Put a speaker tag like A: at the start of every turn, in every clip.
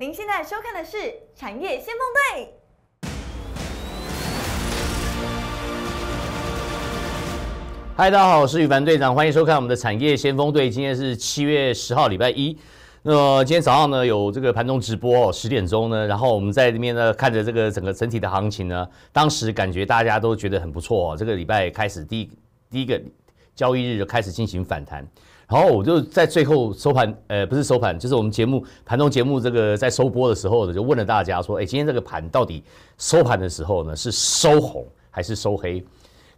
A: 您现在收看的是《产业先锋队》。嗨，大家好，我是宇凡队长，欢迎收看我们的《产业先锋队》。今天是七月十号，礼拜一。那今天早上呢，有这个盘中直播，十点钟呢，然后我们在这面呢看着这个整个整体的行情呢，当时感觉大家都觉得很不错。这个礼拜开始第第一个交易日就开始进行反弹。然后我就在最后收盘，呃，不是收盘，就是我们节目盘中节目这个在收播的时候呢，就问了大家说，哎，今天这个盘到底收盘的时候呢，是收红还是收黑？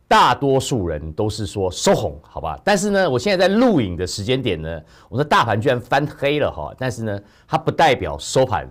A: 大多数人都是说收红，好吧？但是呢，我现在在录影的时间点呢，我的大盘居然翻黑了哈，但是呢，它不代表收盘。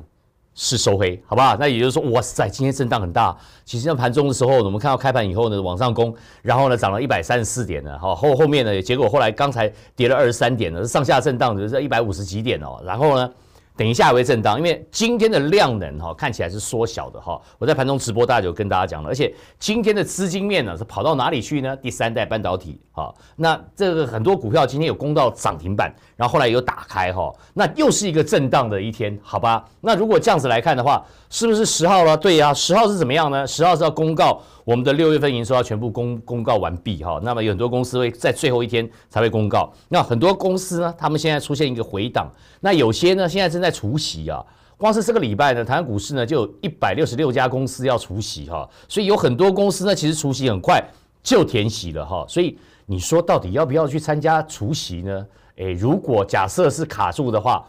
A: 是收黑，好不好？那也就是说，哇塞，今天震荡很大。其实盘中的时候，我们看到开盘以后呢，往上攻，然后呢涨了一百三十四点了。好后后面呢，结果后来刚才跌了二十三点了，上下震荡在一百五十几点哦。然后呢？等一下，为震荡，因为今天的量能哈看起来是缩小的哈。我在盘中直播，大家就跟大家讲了，而且今天的资金面呢是跑到哪里去呢？第三代半导体哈，那这个很多股票今天有攻到涨停板，然后后来有打开哈，那又是一个震荡的一天，好吧？那如果这样子来看的话，是不是十号了？对呀，十号是怎么样呢？十号是要公告。我们的六月份营收要全部公公告完毕哈，那么有很多公司会在最后一天才会公告。那很多公司呢，他们现在出现一个回档，那有些呢现在正在除息啊。光是这个礼拜呢，台湾股市呢就有一百六十六家公司要除息哈，所以有很多公司呢其实除息很快就填息了哈。所以你说到底要不要去参加除息呢？诶，如果假设是卡住的话。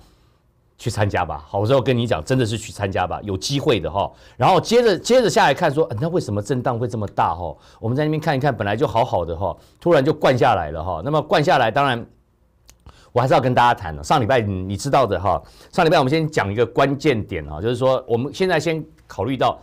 A: 去参加吧，好，我之后跟你讲，真的是去参加吧，有机会的哈。然后接着接着下来看说，那为什么震荡会这么大哈？我们在那边看一看，本来就好好的哈，突然就灌下来了哈。那么灌下来，当然我还是要跟大家谈了。上礼拜你知道的哈，上礼拜我们先讲一个关键点哈，就是说我们现在先考虑到。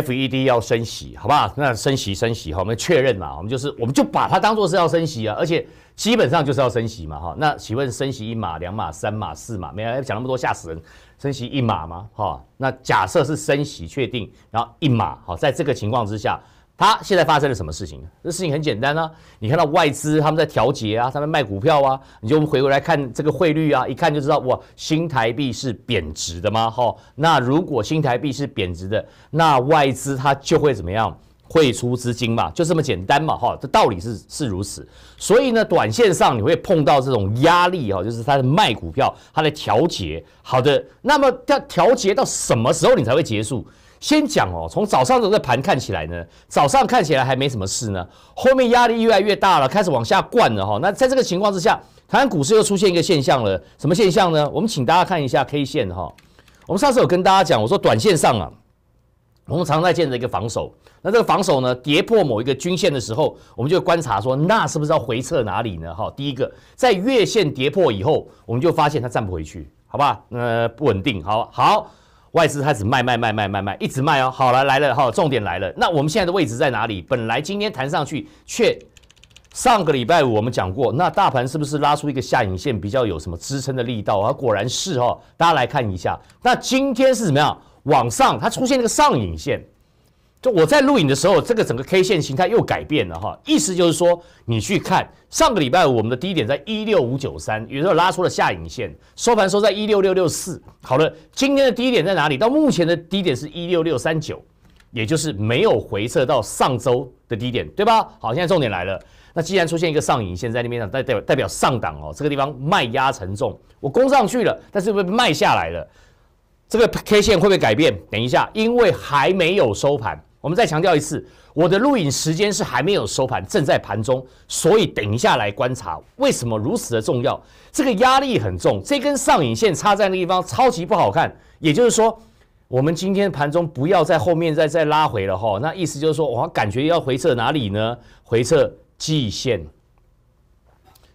A: FED 要升息，好不好？那升息，升息，好，我们确认嘛，我们就是，我们就把它当做是要升息啊，而且基本上就是要升息嘛，哈。那请问升息一码、两码、三码、四码，没来，讲那么多吓死人，升息一码嘛，哈。那假设是升息确定，然后一码，好，在这个情况之下。它现在发生了什么事情这事情很简单啊，你看到外资他们在调节啊，他们卖股票啊，你就回过来看这个汇率啊，一看就知道哇，新台币是贬值的嘛，哈。那如果新台币是贬值的，那外资它就会怎么样？汇出资金嘛，就这么简单嘛，哈。这道理是是如此，所以呢，短线上你会碰到这种压力哈，就是他在卖股票，他在调节。好的，那么它调节到什么时候你才会结束？先讲哦，从早上的这盘看起来呢，早上看起来还没什么事呢，后面压力越来越大了，开始往下灌了哈。那在这个情况之下，台湾股市又出现一个现象了，什么现象呢？我们请大家看一下 K 线哈。我们上次有跟大家讲，我说短线上啊，我们常在线的一个防守，那这个防守呢，跌破某一个均线的时候，我们就观察说，那是不是要回撤哪里呢？哈，第一个，在月线跌破以后，我们就发现它站不回去，好吧？呃，不稳定，好，好。外资开始卖卖卖卖卖卖，一直卖哦。好了，来了哈，重点来了。那我们现在的位置在哪里？本来今天弹上去，却上个礼拜我们讲过，那大盘是不是拉出一个下影线，比较有什么支撑的力道啊？果然是哦，大家来看一下。那今天是怎么样往上？它出现那个上影线。就我在录影的时候，这个整个 K 线形态又改变了哈，意思就是说，你去看上个礼拜我们的低点在一六五九三，时候拉出了下影线，收盘收在一六六六四。好了，今天的低点在哪里？到目前的低点是一六六三九，也就是没有回撤到上周的低点，对吧？好，现在重点来了，那既然出现一个上影线在那边上，代代表代表上档哦，这个地方卖压沉重，我攻上去了，但是被卖下来了，这个 K 线会不会改变？等一下，因为还没有收盘。我们再强调一次，我的录影时间是还没有收盘，正在盘中，所以等一下来观察为什么如此的重要。这个压力很重，这根上影线插在那地方超级不好看。也就是说，我们今天盘中不要在后面再再拉回了哈。那意思就是说，我感觉要回撤哪里呢？回撤季线。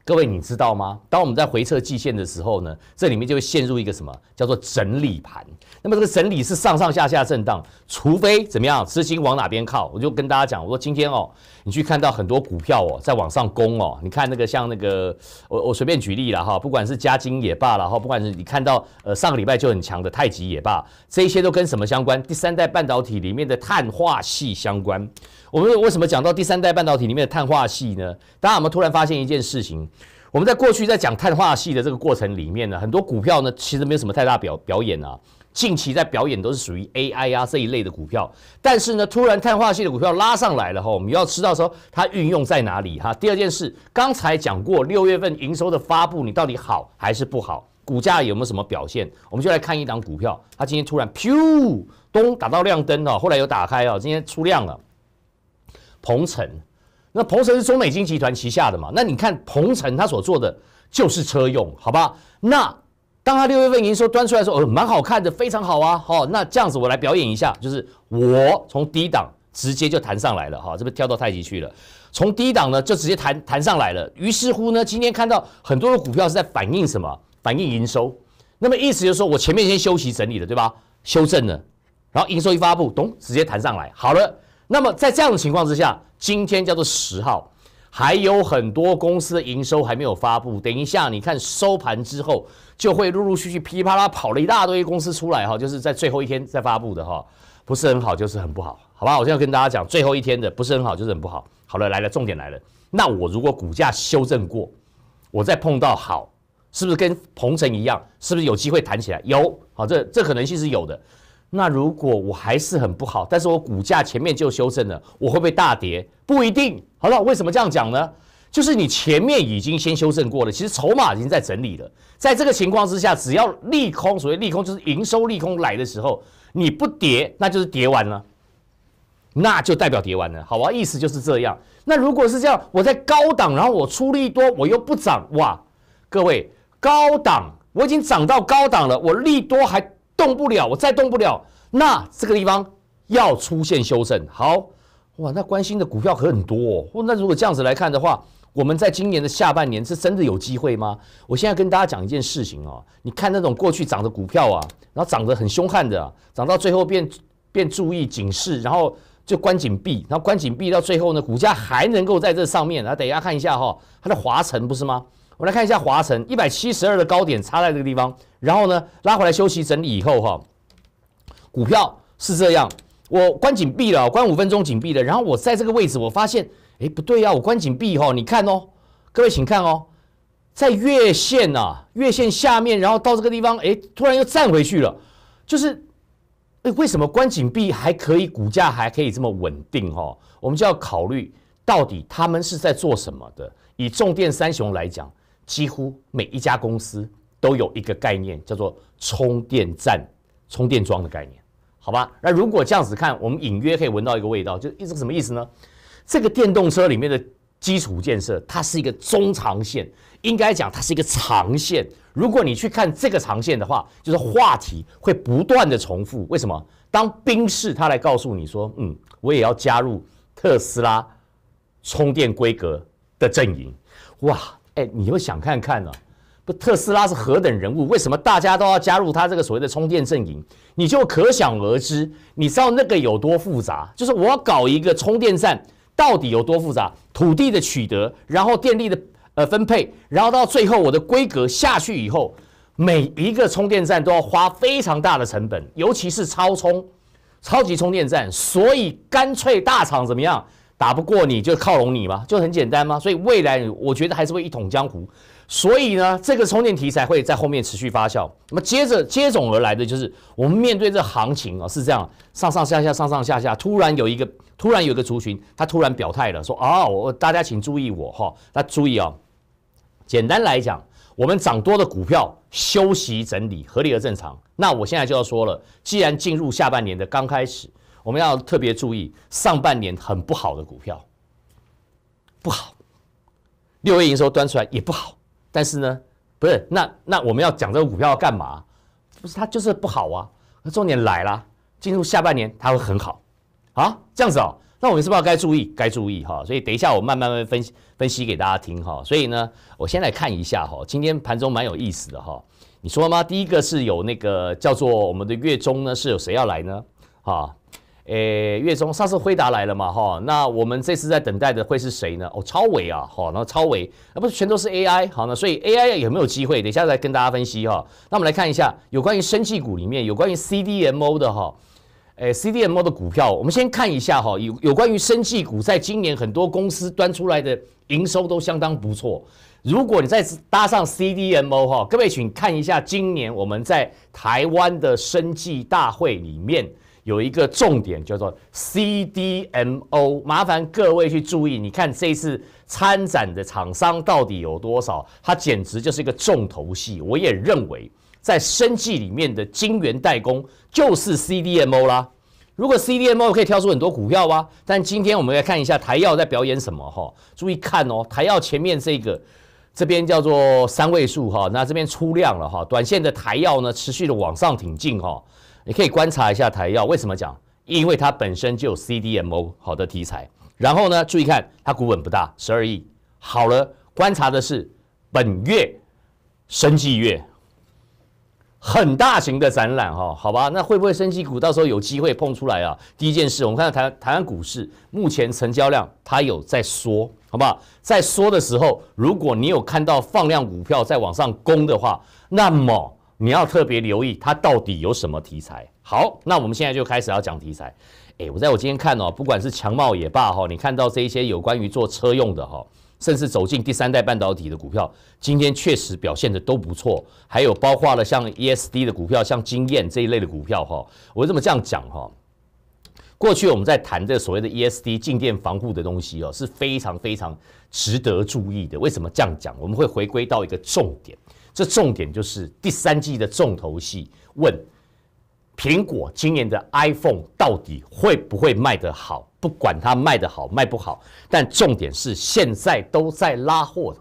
A: 各位，你知道吗？当我们在回撤季线的时候呢，这里面就会陷入一个什么叫做整理盘。那么这个整理是上上下下震荡，除非怎么样，资金往哪边靠？我就跟大家讲，我说今天哦，你去看到很多股票哦在往上攻哦，你看那个像那个，我我随便举例了哈，不管是嘉金也罢了哈，不管是你看到呃上个礼拜就很强的太极也罢，这些都跟什么相关？第三代半导体里面的碳化系相关。我们为什么讲到第三代半导体里面的碳化系呢？大家有没有突然发现一件事情？我们在过去在讲碳化系的这个过程里面呢，很多股票呢其实没有什么太大表表演啊。近期在表演都是属于 AI 啊这一类的股票，但是呢，突然碳化系的股票拉上来了哈。我们要知道说它运用在哪里哈？第二件事，刚才讲过六月份营收的发布，你到底好还是不好？股价有没有什么表现？我们就来看一档股票，它今天突然“噗”咚打到亮灯了，后来有打开哦，今天出亮了。鹏程，那鹏程是中美金集团旗下的嘛？那你看鹏程他所做的就是车用，好吧？那当他六月份营收端出来说，哦，蛮好看的，非常好啊，哦，那这样子我来表演一下，就是我从低档直接就弹上来了，哈，这不跳到太极去了，从低档呢就直接弹弹上来了。于是乎呢，今天看到很多的股票是在反映什么？反映营收。那么意思就是说我前面先休息整理的，对吧？修正了，然后营收一发布，咚，直接弹上来，好了。那么在这样的情况之下，今天叫做十号，还有很多公司的营收还没有发布。等一下，你看收盘之后，就会陆陆续续噼里啪啦跑了一大堆公司出来哈，就是在最后一天再发布的哈，不是很好，就是很不好，好吧？我现在跟大家讲，最后一天的不是很好，就是很不好。好了，来了，重点来了。那我如果股价修正过，我再碰到好，是不是跟鹏程一样？是不是有机会弹起来？有，好，这这可能性是有的。那如果我还是很不好，但是我股价前面就修正了，我会不会大跌？不一定。好了，为什么这样讲呢？就是你前面已经先修正过了，其实筹码已经在整理了。在这个情况之下，只要利空，所谓利空就是营收利空来的时候，你不跌，那就是跌完了，那就代表跌完了，好吧？意思就是这样。那如果是这样，我在高档，然后我出利多，我又不涨，哇！各位，高档，我已经涨到高档了，我利多还。动不了，我再动不了，那这个地方要出现修正。好哇，那关心的股票很多。哦。那如果这样子来看的话，我们在今年的下半年是真的有机会吗？我现在跟大家讲一件事情哦，你看那种过去涨的股票啊，然后涨得很凶悍的，涨到最后变变注意警示，然后就关紧闭，然后关紧闭到最后呢，股价还能够在这上面。那等一下看一下哈，它的华晨不是吗？我来看一下华晨，一百七十二的高点插在这个地方，然后呢拉回来休息整理以后，哈，股票是这样，我关紧闭了，关五分钟紧闭了，然后我在这个位置，我发现，哎，不对呀，我关紧闭哈，你看哦，各位请看哦，在月线呐，月线下面，然后到这个地方，哎，突然又站回去了，就是，为什么关紧闭还可以，股价还可以这么稳定哈？我们就要考虑到底他们是在做什么的。以重电三雄来讲。几乎每一家公司都有一个概念，叫做充电站、充电桩的概念，好吧？那如果这样子看，我们隐约可以闻到一个味道，就是什么意思呢？这个电动车里面的基础建设，它是一个中长线，应该讲它是一个长线。如果你去看这个长线的话，就是话题会不断的重复。为什么？当兵士他来告诉你说，嗯，我也要加入特斯拉充电规格的阵营，哇！你会想看看呢，不，特斯拉是何等人物？为什么大家都要加入他这个所谓的充电阵营？你就可想而知，你知道那个有多复杂？就是我要搞一个充电站，到底有多复杂？土地的取得，然后电力的呃分配，然后到最后我的规格下去以后，每一个充电站都要花非常大的成本，尤其是超充、超级充电站。所以干脆大厂怎么样？打不过你就靠拢你嘛，就很简单嘛。所以未来我觉得还是会一统江湖。所以呢，这个充电题材会在后面持续发酵。那么接着接踵而来的就是我们面对这行情啊，是这样上上下下上上下下，突然有一个突然有一个族群，他突然表态了，说啊，我大家请注意我哈，那注意啊。简单来讲，我们涨多的股票休息整理，合理而正常。那我现在就要说了，既然进入下半年的刚开始。我们要特别注意上半年很不好的股票，不好，六月营收端出来也不好，但是呢，不是那那我们要讲这个股票要干嘛？不是它就是不好啊。重点来了，进入下半年它会很好啊，这样子哦。那我们是不是该注意？该注意哈。所以等一下我慢慢慢分析分析给大家听哈。所以呢，我先来看一下哈，今天盘中蛮有意思的哈。你说嘛，第一个是有那个叫做我们的月中呢，是有谁要来呢？啊。诶，月中上次辉达来了嘛，哈，那我们这次在等待的会是谁呢？哦，超伟啊，好，然后超伟，不是全都是 AI，好呢，所以 AI 有没有机会？等一下再跟大家分析哈。那我们来看一下有关于生技股里面有关于 CDMO 的哈，诶，CDMO 的股票，我们先看一下哈，有有关于生技股在今年很多公司端出来的营收都相当不错。如果你再搭上 CDMO 哈，各位请看一下今年我们在台湾的生技大会里面。有一个重点叫做 CDMO，麻烦各位去注意。你看这次参展的厂商到底有多少？它简直就是一个重头戏。我也认为，在生技里面的晶圆代工就是 CDMO 啦。如果 CDMO 可以挑出很多股票啊，但今天我们来看一下台药在表演什么哈？注意看哦，台药前面这个这边叫做三位数哈，那这边出量了哈，短线的台药呢持续的往上挺进哈。你可以观察一下台药，为什么讲？因为它本身就有 CDMO 好的题材。然后呢，注意看它股本不大，十二亿。好了，观察的是本月生技月，很大型的展览哈，好吧？那会不会生技股到时候有机会碰出来啊？第一件事，我们看台台湾股市目前成交量它有在缩，好不好？在缩的时候，如果你有看到放量股票在往上攻的话，那么。你要特别留意它到底有什么题材。好，那我们现在就开始要讲题材。哎，我在我今天看哦，不管是强茂也罢哈，你看到这一些有关于做车用的哈，甚至走进第三代半导体的股票，今天确实表现的都不错。还有包括了像 E S D 的股票，像经验这一类的股票哈，我这么这样讲哈，过去我们在谈这所谓的 E S D 静电防护的东西哦，是非常非常值得注意的。为什么这样讲？我们会回归到一个重点。这重点就是第三季的重头戏，问苹果今年的 iPhone 到底会不会卖得好？不管它卖得好卖不好，但重点是现在都在拉货。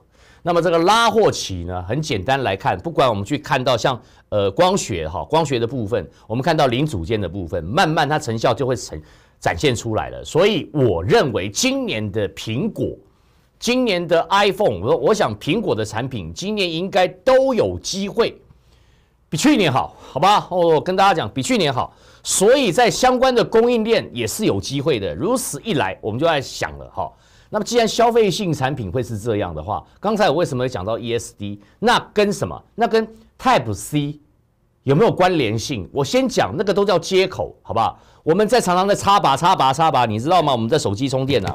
A: 那么这个拉货期呢，很简单来看，不管我们去看到像呃光学哈光学的部分，我们看到零组件的部分，慢慢它成效就会呈展现出来了。所以我认为今年的苹果。今年的 iPhone，我我想苹果的产品今年应该都有机会比去年好，好吧？我跟大家讲比去年好，所以在相关的供应链也是有机会的。如此一来，我们就在想了哈。那么既然消费性产品会是这样的话，刚才我为什么讲到 ESD？那跟什么？那跟 Type C 有没有关联性？我先讲那个都叫接口，好不好？我们在常常在插拔、插拔、插拔，你知道吗？我们在手机充电呢。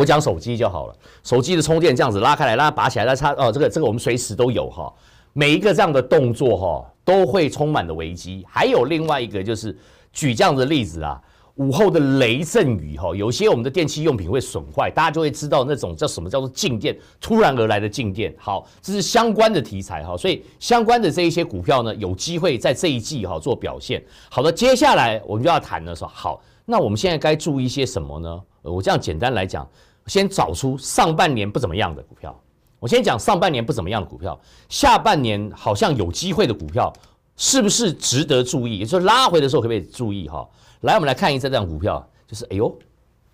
A: 我讲手机就好了，手机的充电这样子拉开来，拉拔起来，拉插哦，这个这个我们随时都有哈。每一个这样的动作哈，都会充满的危机。还有另外一个就是举这样的例子啊，午后的雷阵雨哈，有些我们的电器用品会损坏，大家就会知道那种叫什么叫做静电，突然而来的静电。好，这是相关的题材哈，所以相关的这一些股票呢，有机会在这一季哈做表现。好的，接下来我们就要谈的是，好，那我们现在该注意些什么呢？我这样简单来讲。先找出上半年不怎么样的股票，我先讲上半年不怎么样的股票，下半年好像有机会的股票，是不是值得注意？也就是拉回的时候可不可以注意哈？来，我们来看一下这张股票，就是哎呦，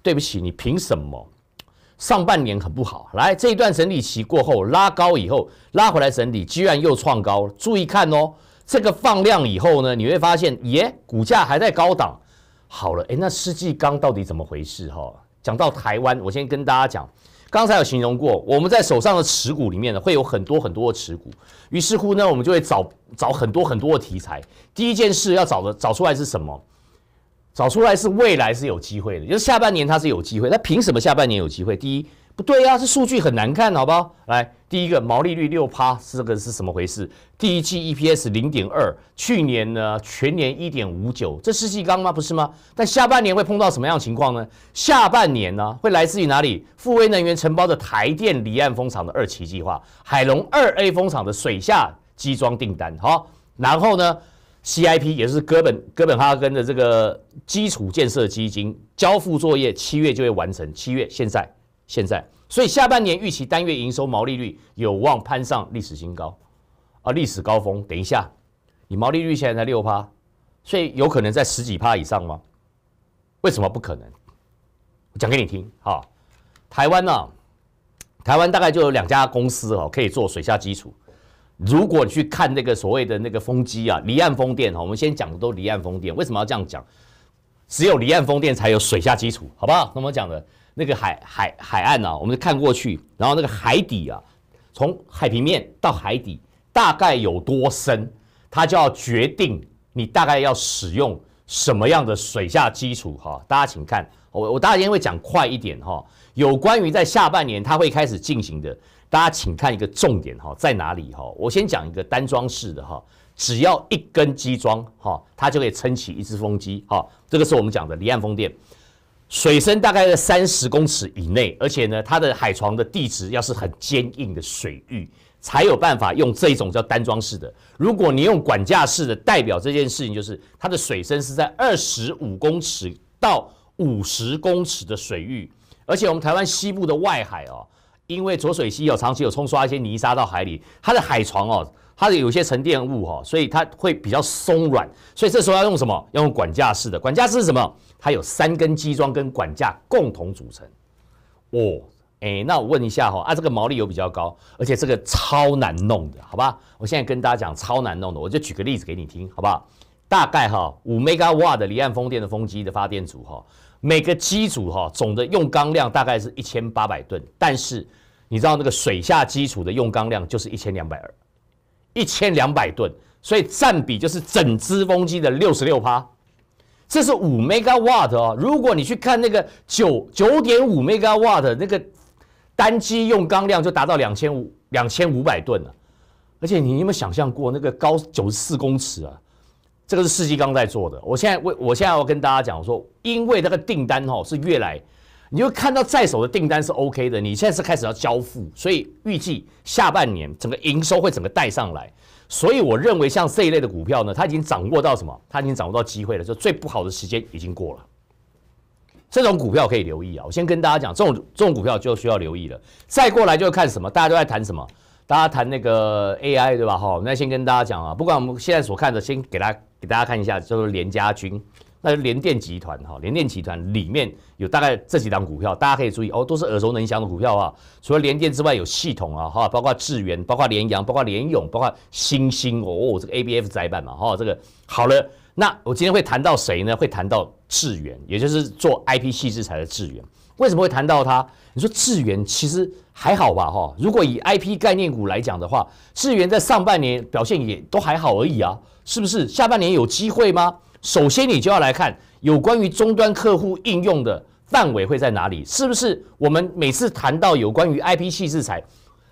A: 对不起，你凭什么上半年很不好？来，这一段整理期过后拉高以后拉回来整理，居然又创高，注意看哦，这个放量以后呢，你会发现，耶，股价还在高档，好了，哎，那世纪刚到底怎么回事哈？讲到台湾，我先跟大家讲，刚才有形容过，我们在手上的持股里面呢，会有很多很多的持股，于是乎呢，我们就会找找很多很多的题材。第一件事要找的找出来是什么？找出来是未来是有机会的，就是下半年它是有机会。那凭什么下半年有机会？第一。不对呀，这数据很难看，好不好？来，第一个毛利率六趴是这个是什么回事？第一季 E P S 零点二，去年呢全年一点五九，这是季刚吗？不是吗？但下半年会碰到什么样的情况呢？下半年呢会来自于哪里？富威能源承包的台电离岸风场的二期计划，海龙二 A 风场的水下机装订单，好，然后呢 C I P 也就是哥本哥本哈根的这个基础建设基金交付作业，七月就会完成，七月现在。现在，所以下半年预期单月营收毛利率有望攀上历史新高，啊，历史高峰。等一下，你毛利率现在才六趴，所以有可能在十几趴以上吗？为什么不可能？我讲给你听，哈，台湾呢，台湾大概就有两家公司哦，可以做水下基础。如果你去看那个所谓的那个风机啊，离岸风电，哈，我们先讲的都离岸风电。为什么要这样讲？只有离岸风电才有水下基础，好不好？那们讲的。那个海海海岸呢，我们看过去，然后那个海底啊，从海平面到海底大概有多深，它就要决定你大概要使用什么样的水下基础哈。大家请看，我我大家天会讲快一点哈，有关于在下半年它会开始进行的，大家请看一个重点哈在哪里哈？我先讲一个单装式的哈，只要一根机桩哈，它就可以撑起一只风机哈，这个是我们讲的离岸风电。水深大概在三十公尺以内，而且呢，它的海床的地质要是很坚硬的水域，才有办法用这种叫单装式的。如果你用管架式的，代表这件事情就是它的水深是在二十五公尺到五十公尺的水域。而且我们台湾西部的外海哦，因为浊水溪有长期有冲刷一些泥沙到海里，它的海床哦。它是有些沉淀物哈，所以它会比较松软，所以这时候要用什么？要用管架式的。管架式是什么？它有三根基桩跟管架共同组成。哦，哎，那我问一下哈，啊，这个毛利有比较高，而且这个超难弄的，好吧？我现在跟大家讲超难弄的，我就举个例子给你听，好不好？大概哈五 m e g a 瓦的离岸风电的风机的发电组哈，每个机组哈总的用钢量大概是一千八百吨，但是你知道那个水下基础的用钢量就是一千两百二。一千两百吨，所以占比就是整支风机的六十六趴。这是五 mega watt 哦。如果你去看那个九九点五 mega watt 那个单机用钢量就达到两千五两千五百吨了。而且你有没有想象过那个高九十四公尺啊？这个是世纪刚在做的。我现在我我现在要跟大家讲说，因为那个订单哦是越来。你就看到在手的订单是 OK 的，你现在是开始要交付，所以预计下半年整个营收会整个带上来，所以我认为像这一类的股票呢，它已经掌握到什么？它已经掌握到机会了，就最不好的时间已经过了。这种股票可以留意啊！我先跟大家讲，这种这种股票就需要留意了。再过来就看什么？大家都在谈什么？大家谈那个 AI 对吧？哈，那先跟大家讲啊，不管我们现在所看的，先给大家给大家看一下，就是联家军。那联电集团哈，联电集团里面有大概这几档股票，大家可以注意哦，都是耳熟能详的股票哈。除了联电之外，有系统啊哈，包括智元，包括联阳，包括联永，包括星星哦，这个 ABF 在办嘛哈，这个好了。那我今天会谈到谁呢？会谈到智元，也就是做 IP 系制材的智元。为什么会谈到它？你说智元其实还好吧哈？如果以 IP 概念股来讲的话，智元在上半年表现也都还好而已啊，是不是？下半年有机会吗？首先，你就要来看有关于终端客户应用的范围会在哪里，是不是？我们每次谈到有关于 IP 系制裁、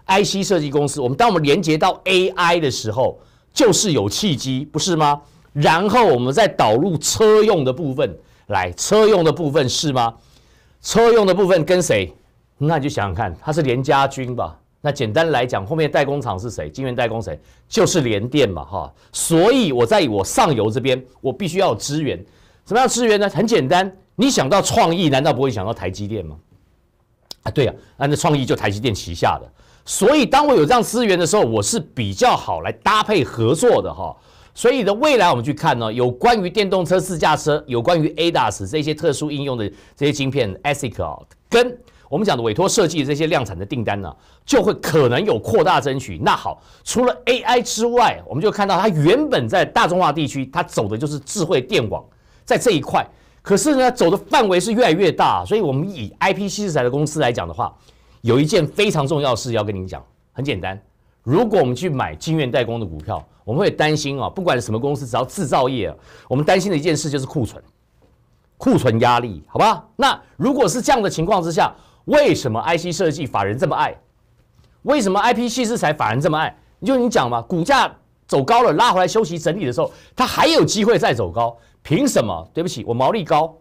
A: IC 设计公司，我们当我们连接到 AI 的时候，就是有契机，不是吗？然后我们再导入车用的部分，来车用的部分是吗？车用的部分跟谁？那你就想想看，他是连家军吧？那简单来讲，后面代工厂是谁？晶圆代工谁？就是联电嘛，哈。所以我在我上游这边，我必须要有支援。什么样支援呢？很简单，你想到创意，难道不会想到台积电吗？啊，对啊，啊，那创意就台积电旗下的。所以当我有这样资源的时候，我是比较好来搭配合作的，哈。所以的未来我们去看呢，有关于电动车、自驾车，有关于 ADAS 这些特殊应用的这些晶片 ASIC 啊，跟。我们讲的委托设计这些量产的订单呢，就会可能有扩大争取。那好，除了 AI 之外，我们就看到它原本在大中华地区，它走的就是智慧电网，在这一块。可是呢，走的范围是越来越大。所以，我们以 IP 制材的公司来讲的话，有一件非常重要的事要跟你讲。很简单，如果我们去买金圆代工的股票，我们会担心啊，不管什么公司，只要制造业，我们担心的一件事就是库存、库存压力，好吧？那如果是这样的情况之下，为什么 IC 设计法人这么爱？为什么 IP 系制裁法人这么爱？你就你讲嘛，股价走高了，拉回来休息整理的时候，它还有机会再走高，凭什么？对不起，我毛利高，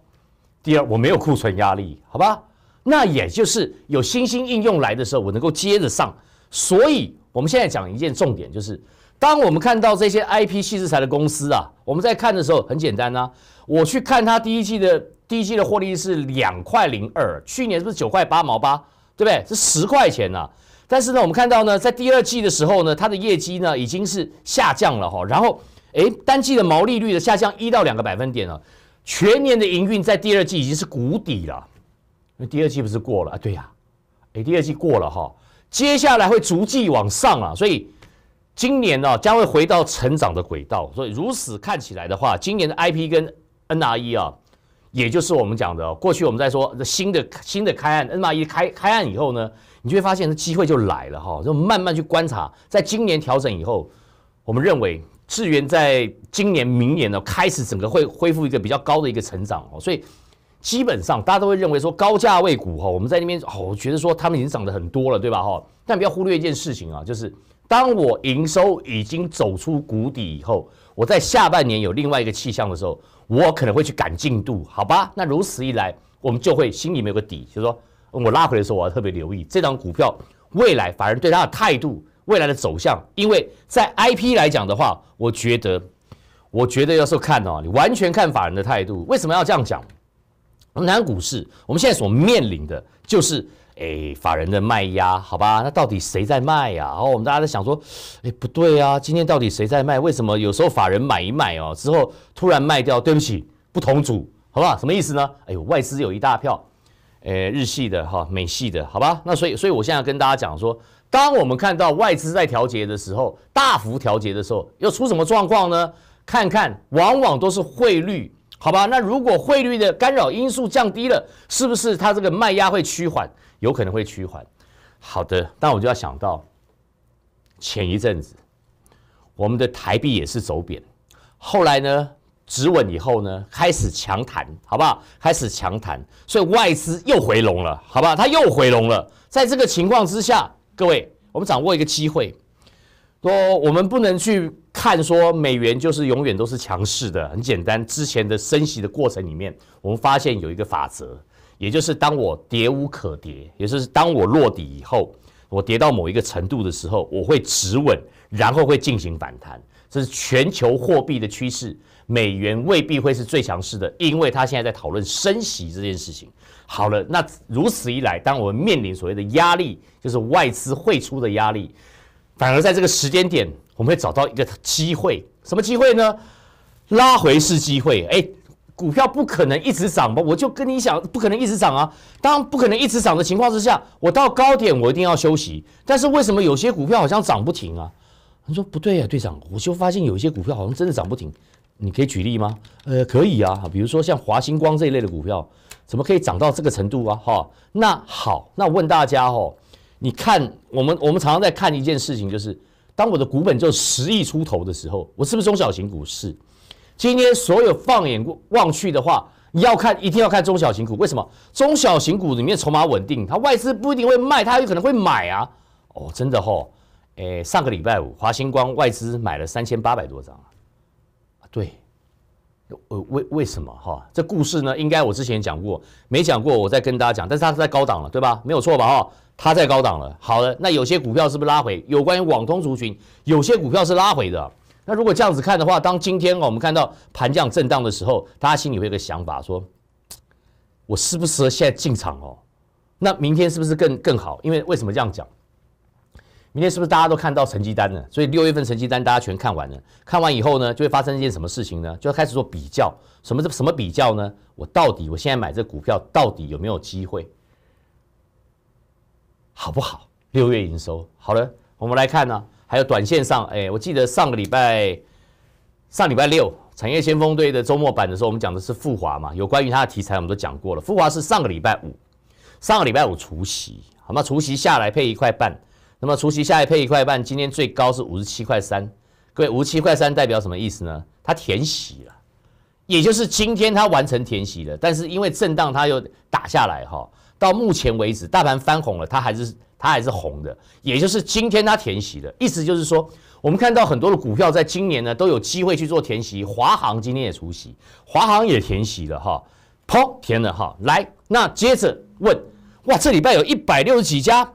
A: 第二我没有库存压力，好吧？那也就是有新兴应用来的时候，我能够接着上。所以我们现在讲一件重点，就是当我们看到这些 IP 系制裁的公司啊，我们在看的时候很简单呐，我去看它第一季的。第一季的获利是两块零二，去年是不是九块八毛八？对不对？是十块钱啊。但是呢，我们看到呢，在第二季的时候呢，它的业绩呢已经是下降了哈。然后，哎，单季的毛利率的下降一到两个百分点了，全年的营运在第二季已经是谷底了。那第二季不是过了啊？对呀，哎，第二季过了哈，接下来会逐季往上啊。所以今年呢，将会回到成长的轨道。所以如此看起来的话，今年的 IP 跟 NRE 啊。也就是我们讲的，过去我们在说新的新的开案，n 么一开开案以后呢，你就会发现机会就来了哈，就慢慢去观察。在今年调整以后，我们认为智元在今年、明年呢开始整个会恢复一个比较高的一个成长哦，所以基本上大家都会认为说高价位股哈，我们在那边哦，觉得说他们已经涨得很多了，对吧哈？但不要忽略一件事情啊，就是当我营收已经走出谷底以后，我在下半年有另外一个气象的时候。我可能会去赶进度，好吧？那如此一来，我们就会心里有个底，就是说，我拉回来的时候，我要特别留意这张股票未来法人对它的态度、未来的走向，因为在 I P 来讲的话，我觉得，我觉得要是看哦，你完全看法人的态度。为什么要这样讲？我们谈股市，我们现在所面临的就是。哎，法人的卖压，好吧，那到底谁在卖呀？然后我们大家在想说，哎，不对啊，今天到底谁在卖？为什么有时候法人买一买哦，之后突然卖掉？对不起，不同组，好吧？什么意思呢？哎呦，外资有一大票，诶，日系的哈，美系的，好吧？那所以，所以我现在跟大家讲说，当我们看到外资在调节的时候，大幅调节的时候，又出什么状况呢？看看，往往都是汇率。好吧，那如果汇率的干扰因素降低了，是不是它这个卖压会趋缓？有可能会趋缓。好的，那我就要想到前一阵子我们的台币也是走贬，后来呢止稳以后呢开始强弹，好不好？开始强弹，所以外资又回笼了，好不好？它又回笼了。在这个情况之下，各位，我们掌握一个机会。说我们不能去看说美元就是永远都是强势的，很简单，之前的升息的过程里面，我们发现有一个法则，也就是当我跌无可跌，也就是当我落底以后，我跌到某一个程度的时候，我会止稳，然后会进行反弹，这是全球货币的趋势。美元未必会是最强势的，因为它现在在讨论升息这件事情。好了，那如此一来，当我们面临所谓的压力，就是外资汇出的压力。反而在这个时间点，我们会找到一个机会。什么机会呢？拉回是机会。哎，股票不可能一直涨吧？我就跟你讲，不可能一直涨啊。当不可能一直涨的情况之下，我到高点我一定要休息。但是为什么有些股票好像涨不停啊？你说不对啊，队长，我就发现有一些股票好像真的涨不停。你可以举例吗？呃，可以啊。比如说像华星光这一类的股票，怎么可以涨到这个程度啊？哈，那好，那问大家哦。你看，我们我们常常在看一件事情，就是当我的股本只有十亿出头的时候，我是不是中小型股市？今天所有放眼望去的话，你要看一定要看中小型股。为什么？中小型股里面筹码稳定，它外资不一定会卖，它有可能会买啊！哦，真的哈，诶，上个礼拜五华星光外资买了三千八百多张啊，对，呃，为为什么哈？这故事呢，应该我之前讲过，没讲过，我再跟大家讲，但是它是在高档了，对吧？没有错吧？哈。它在高档了。好的，那有些股票是不是拉回？有关于网通族群，有些股票是拉回的。那如果这样子看的话，当今天哦，我们看到盘降震荡的时候，大家心里会有个想法，说，我适不适合现在进场哦？那明天是不是更更好？因为为什么这样讲？明天是不是大家都看到成绩单了？所以六月份成绩单大家全看完了。看完以后呢，就会发生一件什么事情呢？就要开始做比较。什么什么比较呢？我到底我现在买这股票到底有没有机会？好不好？六月营收好了，我们来看呢。还有短线上，哎，我记得上个礼拜，上礼拜六产业先锋队的周末版的时候，我们讲的是富华嘛，有关于它的题材我们都讲过了。富华是上个礼拜五，上个礼拜五除夕，好嘛，除夕下来配一块半，那么除夕下来配一块半，今天最高是五十七块三。各位，五十七块三代表什么意思呢？它填息了，也就是今天它完成填息了，但是因为震荡，它又打下来哈。到目前为止，大盘翻红了，它还是它还是红的，也就是今天它填息的意思就是说，我们看到很多的股票在今年呢都有机会去做填息。华航今天也出席，华航也填息了哈，砰，填了哈。来，那接着问，哇，这礼拜有一百六十几家，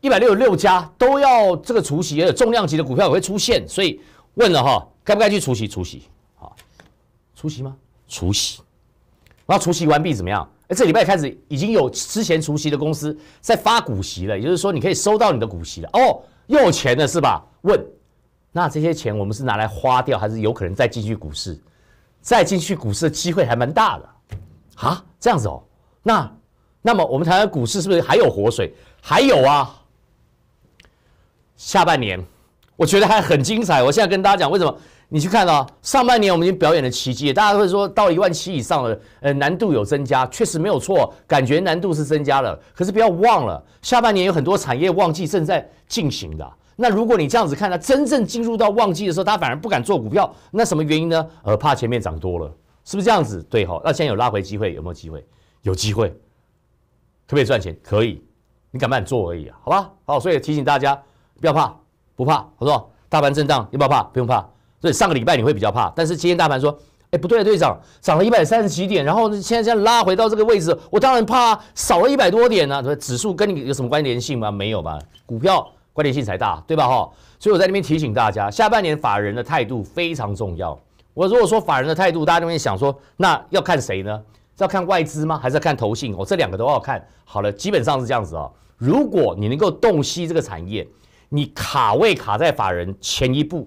A: 一百六十六家都要这个除息，也有重量级的股票也会出现，所以问了哈，该不该去除息？除息，好，除息吗？除息，那除息完毕怎么样？哎，这礼拜开始已经有之前除夕的公司在发股息了，也就是说，你可以收到你的股息了哦，又有钱了是吧？问，那这些钱我们是拿来花掉，还是有可能再进去股市？再进去股市的机会还蛮大的啊，这样子哦，那那么我们台湾股市是不是还有活水？还有啊，下半年我觉得还很精彩。我现在跟大家讲为什么。你去看哦，上半年我们已经表演了奇迹，大家会说到一万七以上的，呃，难度有增加，确实没有错，感觉难度是增加了。可是不要忘了，下半年有很多产业旺季正在进行的。那如果你这样子看呢，真正进入到旺季的时候，他反而不敢做股票，那什么原因呢？呃，怕前面涨多了，是不是这样子？对哈。那现在有拉回机会，有没有机会？有机会，可不可以赚钱可以，你敢不敢做而已啊？好吧，好，所以提醒大家，不要怕，不怕，不好？大盘震荡要不要怕？不用怕。所以上个礼拜你会比较怕，但是今天大盘说，哎不对，队长涨了一百三十几点，然后现在这样拉回到这个位置，我当然怕少了一百多点呢。指数跟你有什么关联性吗？没有吧？股票关联性才大，对吧？哈。所以我在那边提醒大家，下半年法人的态度非常重要。我如果说法人的态度，大家那边想说，那要看谁呢？是要看外资吗？还是要看投信？哦，这两个都要看。好了，基本上是这样子哦。如果你能够洞悉这个产业，你卡位卡在法人前一步。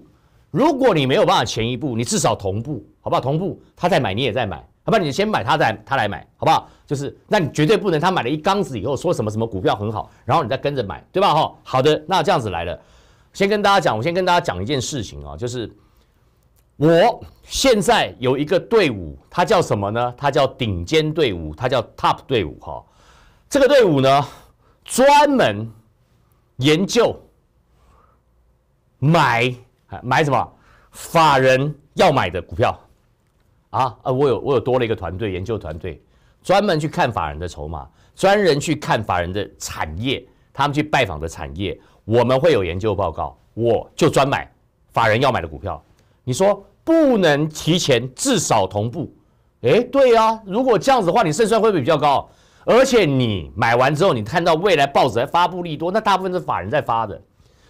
A: 如果你没有办法前一步，你至少同步，好不好？同步，他再买，你也在买，好不好？你先买，他再他来买，好不好？就是，那你绝对不能，他买了一缸子以后说什么什么股票很好，然后你再跟着买，对吧？哈，好的，那这样子来了，先跟大家讲，我先跟大家讲一件事情啊，就是我现在有一个队伍，它叫什么呢？它叫顶尖队伍，它叫 Top 队伍，哈。这个队伍呢，专门研究买。买什么？法人要买的股票，啊，啊！我有我有多了一个团队研究团队，专门去看法人的筹码，专人去看法人的产业，他们去拜访的产业，我们会有研究报告，我就专买法人要买的股票。你说不能提前，至少同步，哎，对啊，如果这样子的话，你胜算会不会比较高？而且你买完之后，你看到未来报纸还发布利多，那大部分是法人在发的。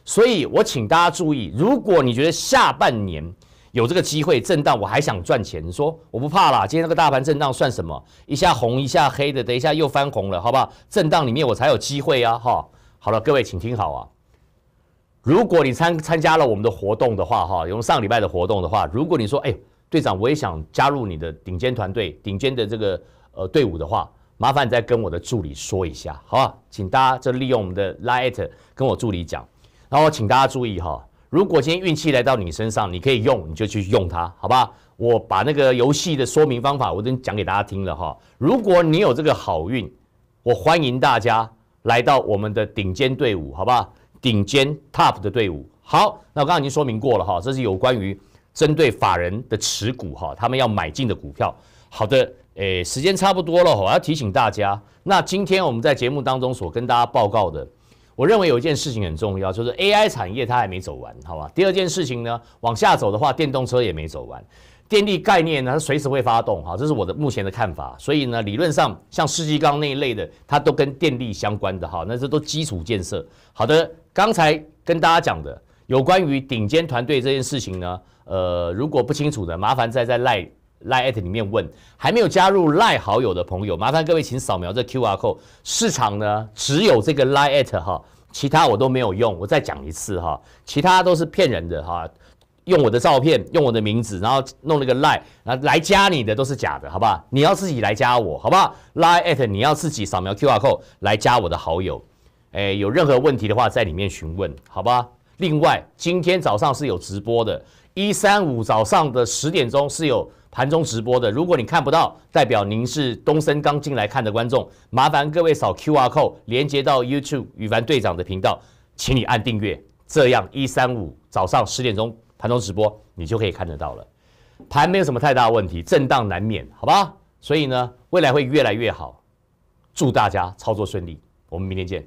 A: 所以我请大家注意，如果你觉得下半年有这个机会震荡，我还想赚钱，你说我不怕啦。今天那个大盘震荡算什么？一下红一下黑的，等一下又翻红了，好不好？震荡里面我才有机会啊！哈，好了，各位请听好啊。如果你参参加了我们的活动的话，哈，用上礼拜的活动的话，如果你说，哎，队长，我也想加入你的顶尖团队、顶尖的这个呃队伍的话，麻烦你再跟我的助理说一下，好吧？请大家就利用我们的 Light 跟我助理讲。然后请大家注意哈，如果今天运气来到你身上，你可以用，你就去用它，好吧？我把那个游戏的说明方法我都讲给大家听了哈。如果你有这个好运，我欢迎大家来到我们的顶尖队伍，好吧？顶尖 top 的队伍。好，那我刚刚已经说明过了哈，这是有关于针对法人的持股哈，他们要买进的股票。好的，诶，时间差不多了，我要提醒大家，那今天我们在节目当中所跟大家报告的。我认为有一件事情很重要，就是 AI 产业它还没走完，好吧？第二件事情呢，往下走的话，电动车也没走完，电力概念呢，它随时会发动，哈，这是我的目前的看法。所以呢，理论上像世纪钢那一类的，它都跟电力相关的，哈，那这都基础建设。好的，刚才跟大家讲的有关于顶尖团队这件事情呢，呃，如果不清楚的，麻烦再再赖。Line at 里面问还没有加入赖好友的朋友，麻烦各位请扫描这 Q R code。市场呢只有这个 Line at 哈，其他我都没有用。我再讲一次哈，其他都是骗人的哈。用我的照片，用我的名字，然后弄了个赖，然后来加你的都是假的，好不好？你要自己来加我，好不好？l i e at 你要自己扫描 Q R code 来加我的好友。哎，有任何问题的话，在里面询问，好吧？另外，今天早上是有直播的，一三五早上的十点钟是有。盘中直播的，如果你看不到，代表您是东森刚进来看的观众，麻烦各位扫 Q R Code 连接到 YouTube 羽凡队长的频道，请你按订阅，这样一三五早上十点钟盘中直播你就可以看得到了。盘没有什么太大问题，震荡难免，好吧？所以呢，未来会越来越好，祝大家操作顺利，我们明天见。